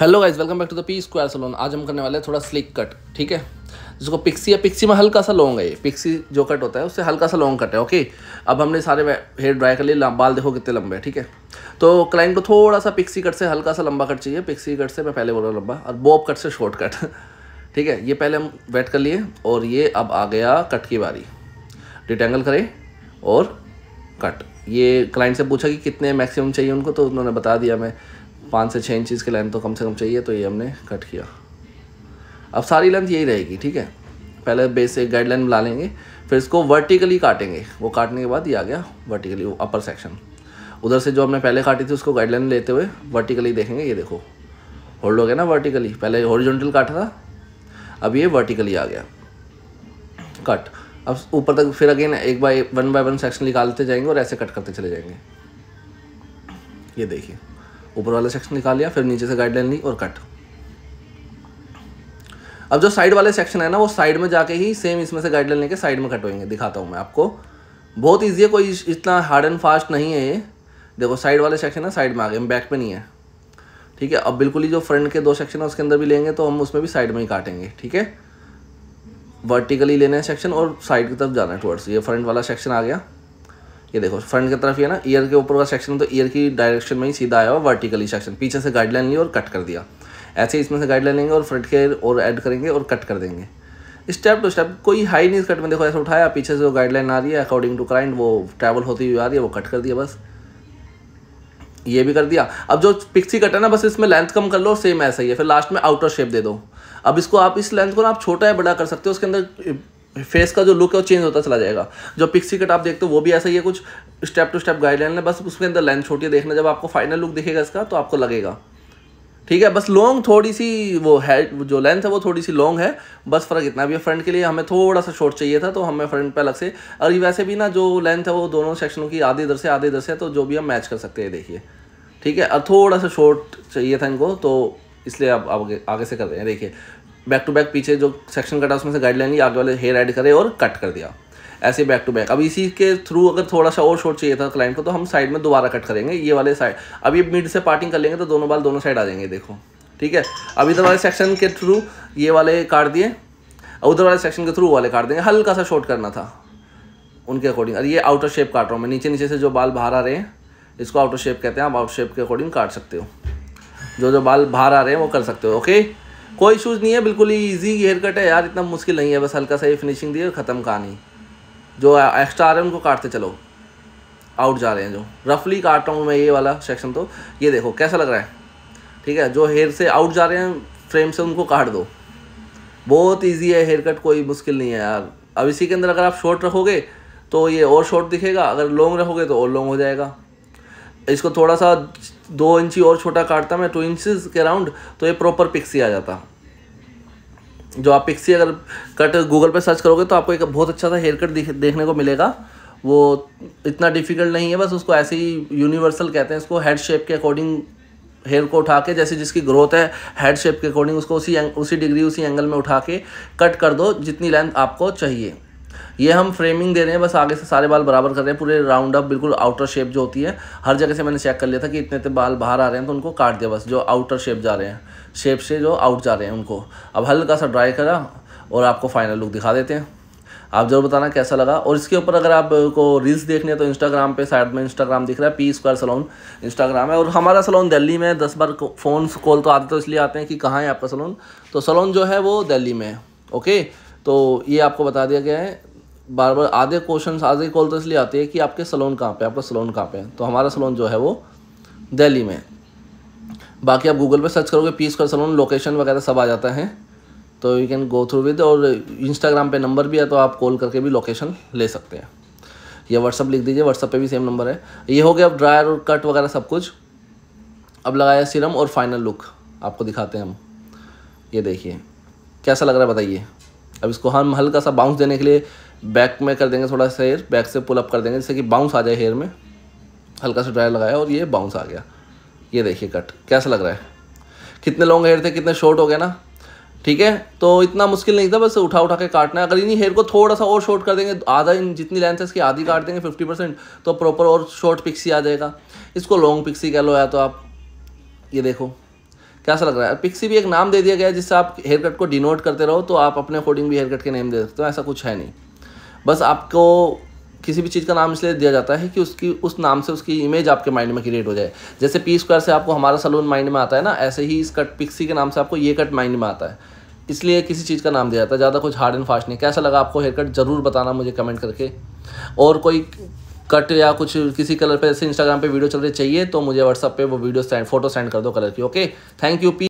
hello guys welcome back to the P square salon आज हम करने वाले हैं थोड़ा स्लिक कट ठीक है जिसको पिक्सी या पिक्सी में हल्का सा लॉन्ग है ये पिक्सी जो कट होता है उससे हल्का सा लॉन्ग कट है ओके अब हमने सारे हेयर ड्राई कर लिए बाल देखो कितने लंबे हैं ठीक है तो क्लाइंट को थोड़ा सा पिक्सी कट से हल्का सा लंबा कट चाहिए पिक्सी कट से मैं पहले बोल रहा हूँ लंबा और बॉब कट से शॉर्ट कट ठीक है ये पहले हम वेट कर लिए और ये अब आ गया कट की बारी डिटेंगल करें और कट ये क्लाइंट से पूछा कि कितने मैक्सिमम चाहिए उनको तो उन्होंने बता दिया मैं पाँच से छः इंचज़ की लेंथ तो कम से कम चाहिए तो ये हमने कट किया अब सारी लेंथ यही रहेगी ठीक है पहले बेसिक गाइडलाइन बुला लेंगे फिर इसको वर्टिकली काटेंगे वो काटने के बाद ये आ गया वर्टिकली अपर सेक्शन उधर से जो हमने पहले काटी थी उसको गाइडलाइन लेते हुए वर्टिकली देखेंगे ये देखो होल्ड हो गया ना वर्टिकली पहले हॉरिजॉन्टल काटा था अब ये वर्टिकली आ गया कट अब ऊपर तक फिर अगेन एक by one by one section निकालते जाएंगे और ऐसे कट करते चले जाएंगे ये देखिए ऊपर वाला सेक्शन निकाल लिया फिर नीचे से गाइडलाइन ली और कट अब जो साइड वाले सेक्शन है ना वो साइड में जाके ही सेम इसमें से गाइडलाइन लेके साइड में कट होएंगे दिखाता हूँ मैं आपको बहुत ईजी है कोई इतना हार्ड एंड फास्ट नहीं है ये देखो साइड वाले सेक्शन है साइड में आ गए बैक पे नहीं है ठीक है अब बिल्कुल ही जो फ्रंट के दो सेक्शन है उसके अंदर भी लेंगे तो हम उसमें भी साइड में ही काटेंगे ठीक है वर्टिकली लेना है सेक्शन और साइड की तरफ जाना है टुवर्ड्स ये फ्रंट वाला सेक्शन आ गया ये देखो फ्रंट की तरफ ये ना ईयर के ऊपर का सेक्शन तो ईयर की डायरेक्शन में ही सीधा आया हुआ वर्टिकली सेक्शन पीछे से गाइडलाइन ली और कट कर दिया ऐसे ही इसमें से गाइडलाइन लेंगे और फ्रंट के और ऐड करेंगे और कट कर देंगे स्टेप टू स्टेप कोई हाई नहीं कट में देखो ऐसे उठाया पीछे से वो गाइडलाइन आ रही है अकॉर्डिंग टू करंट वो ट्रैवल होती हुई आ रही है वो कट कर दिया बस ये भी कर दिया अब जो पिक्सी कट है ना बस इसमें लेंथ कम कर लो सेम ऐसा ही है फिर लास्ट में आउटर शेप दे दो अब इसको आप इस लेंथ को ना आप छोटा या बड़ा कर सकते हो उसके अंदर फेस का जो लुक है वो चेंज होता चला जाएगा जो पिक्सी कट आप देखते हो वो भी ऐसा ही है कुछ स्टेप टू स्टेप गाइडलाइन है बस उसके अंदर लेंथ छोटी है देखना जब आपको फाइनल लुक दिखेगा इसका तो आपको लगेगा ठीक है बस लॉन्ग थोड़ी सी वो है जो लेंथ है वो थोड़ी सी लॉन्ग है बस फ़र्क इतना भी है फ्रंट के लिए हमें थोड़ा सा शॉर्ट चाहिए था तो हमें फ्रंट पे अलग से और वैसे भी ना जो लेंथ है वो दोनों सेक्शनों की आधे इधर से आधे इधर से तो जो भी हम मैच कर सकते हैं देखिए ठीक है और थोड़ा सा शॉर्ट चाहिए था इनको तो इसलिए आप आगे आगे से कर रहे हैं देखिए बैक टू बैक पीछे जो सेक्शन कटा उसमें से गाइडलाइन ली आगे वाले हेयर ऐड करे और कट कर दिया ऐसे बैक टू बैक अब इसी के थ्रू अगर थोड़ा सा और शॉर्ट चाहिए था क्लाइंट को तो हम साइड में दोबारा कट करेंगे ये वाले साइड अभी मिड से पार्टिंग कर लेंगे तो दोनों बाल दोनों साइड आ जाएंगे देखो ठीक है अब इधर वाले सेक्शन के थ्रू ये वाले काट दिए और उधर वाले सेक्शन के थ्रू वाले काट देंगे हल्का सा शॉर्ट करना था उनके अकॉर्डिंग अरे ये आउटर शेप काट रहा हूँ मैं नीचे नीचे से जो बाल बाहर आ रहे हैं इसको आउटर शेप कहते हैं आप आउटर शेप के अकॉर्डिंग काट सकते हो जो जो बाल बाहर आ रहे हैं वो कर सकते हो ओके कोई इशूज़ नहीं है बिल्कुल ही ईजी हेयर कट है यार इतना मुश्किल नहीं है बस हल्का सा ये फिनिशिंग दी और ख़त्म कहानी जो एक्स्ट्रा आ रहे हैं उनको काटते चलो आउट जा रहे हैं जो रफली काट रहा हूँ मैं ये वाला सेक्शन तो ये देखो कैसा लग रहा है ठीक है जो हेयर से आउट जा रहे हैं फ्रेम से उनको काट दो बहुत ईजी है हेयर कट कोई मुश्किल नहीं है यार अब इसी के अंदर अगर आप शॉर्ट रखोगे तो ये और शॉर्ट दिखेगा अगर लॉन्ग रखोगे तो और लॉन्ग हो जाएगा इसको थोड़ा सा दो इंची और छोटा काटता मैं टू इंचज के राउंड तो ये प्रॉपर पिक्सी आ जाता जो आप पिक्सी अगर कट गूगल पे सर्च करोगे तो आपको एक बहुत अच्छा सा हेयर कट देखने को मिलेगा वो इतना डिफ़िकल्ट नहीं है बस उसको ऐसे ही यूनिवर्सल कहते हैं इसको हेड शेप के अकॉर्डिंग हेयर को उठा के जैसे जिसकी ग्रोथ है हेड शेप के अकॉर्डिंग उसको उसी उसी डिग्री उसी एंगल में उठा के कट कर दो जितनी लेंथ आपको चाहिए ये हम फ्रेमिंग दे रहे हैं बस आगे से सारे बाल बराबर कर रहे हैं पूरे राउंड अप बिल्कुल आउटर शेप जो होती है हर जगह से मैंने चेक कर लिया था कि इतने इतने बाल बाहर आ रहे हैं तो उनको काट दिया बस जो आउटर शेप जा रहे हैं शेप से जो आउट जा रहे हैं उनको अब हल्का सा ड्राई करा और आपको फाइनल लुक दिखा देते हैं आप ज़रूर बताना कैसा लगा और इसके ऊपर अगर आपको रील्स देखने हैं तो इंस्टाग्राम पे साइड में इंस्टाग्राम दिख रहा है पी स्क्वायर सलोन इंस्टाग्राम है और हमारा सलोन दिल्ली में दस बार फ़ोन कॉल तो आते तो इसलिए आते हैं कि कहाँ है आपका सलोन तो सलोन जो है वो दिल्ली में है ओके तो ये आपको बता दिया गया है बार बार आधे क्वेश्चन आधे कॉल तो इसलिए आती है कि आपके सलोन कहाँ पे आपका सलोन कहाँ पे है तो हमारा सलोन जो है वो दिल्ली में बाकी आप गूगल पे सर्च करोगे पीस कर सलोन लोकेशन वगैरह सब आ जाता है तो you can go through with और इंस्टाग्राम पे नंबर भी है तो आप कॉल करके भी लोकेशन ले सकते हैं या व्हाट्सअप लिख दीजिए व्हाट्सअप पे भी सेम नंबर है ये हो गया अब ड्रायर और कट वगैरह सब कुछ अब लगाया सिरम और फाइनल लुक आपको दिखाते हैं हम ये देखिए कैसा लग रहा है बताइए अब इसको हम हल्का सा बाउंस देने के लिए बैक में कर देंगे थोड़ा सा हेयर बैक से पुल अप कर देंगे जिससे कि बाउंस आ जाए हेयर में हल्का सा ड्रायर लगाया और ये बाउंस आ गया ये देखिए कट कैसा लग रहा है कितने लॉन्ग हेयर थे कितने शॉर्ट हो गए ना ठीक है तो इतना मुश्किल नहीं था बस उठा उठा के काटना है अगर इन्हीं हेयर को थोड़ा सा और शॉर्ट कर देंगे आधा इन जितनी लेंथ है इसकी आधी काट देंगे फिफ्टी परसेंट तो प्रॉपर और शॉर्ट पिक्सी आ जाएगा इसको लॉन्ग पिक्सी कह लो या तो आप ये देखो कैसा लग रहा है पिक्सी भी एक नाम दे दिया गया जिससे आप हेयर कट को डिनोट करते रहो तो आप अपने अकॉर्डिंग भी हेयर कट के नेम दे सकते हो ऐसा कुछ है नहीं बस आपको किसी भी चीज़ का नाम इसलिए दिया जाता है कि उसकी उस नाम से उसकी इमेज आपके माइंड में क्रिएट हो जाए जैसे पी स्क्वायर से आपको हमारा सलून माइंड में आता है ना ऐसे ही इस कट पिक्सी के नाम से आपको ये कट माइंड में आता है इसलिए किसी चीज़ का नाम दिया जाता है ज़्यादा कुछ हार्ड एंड फास्ट नहीं कैसा लगा आपको हेयर कट ज़रूर बताना मुझे कमेंट करके और कोई कट या कुछ किसी कलर पर जैसे इंस्टाग्राम पर वीडियो चल रही चाहिए तो मुझे व्हाट्सअप पर वो वीडियो सेंड फोटो सेंड कर दो कलर की ओके थैंक यू पी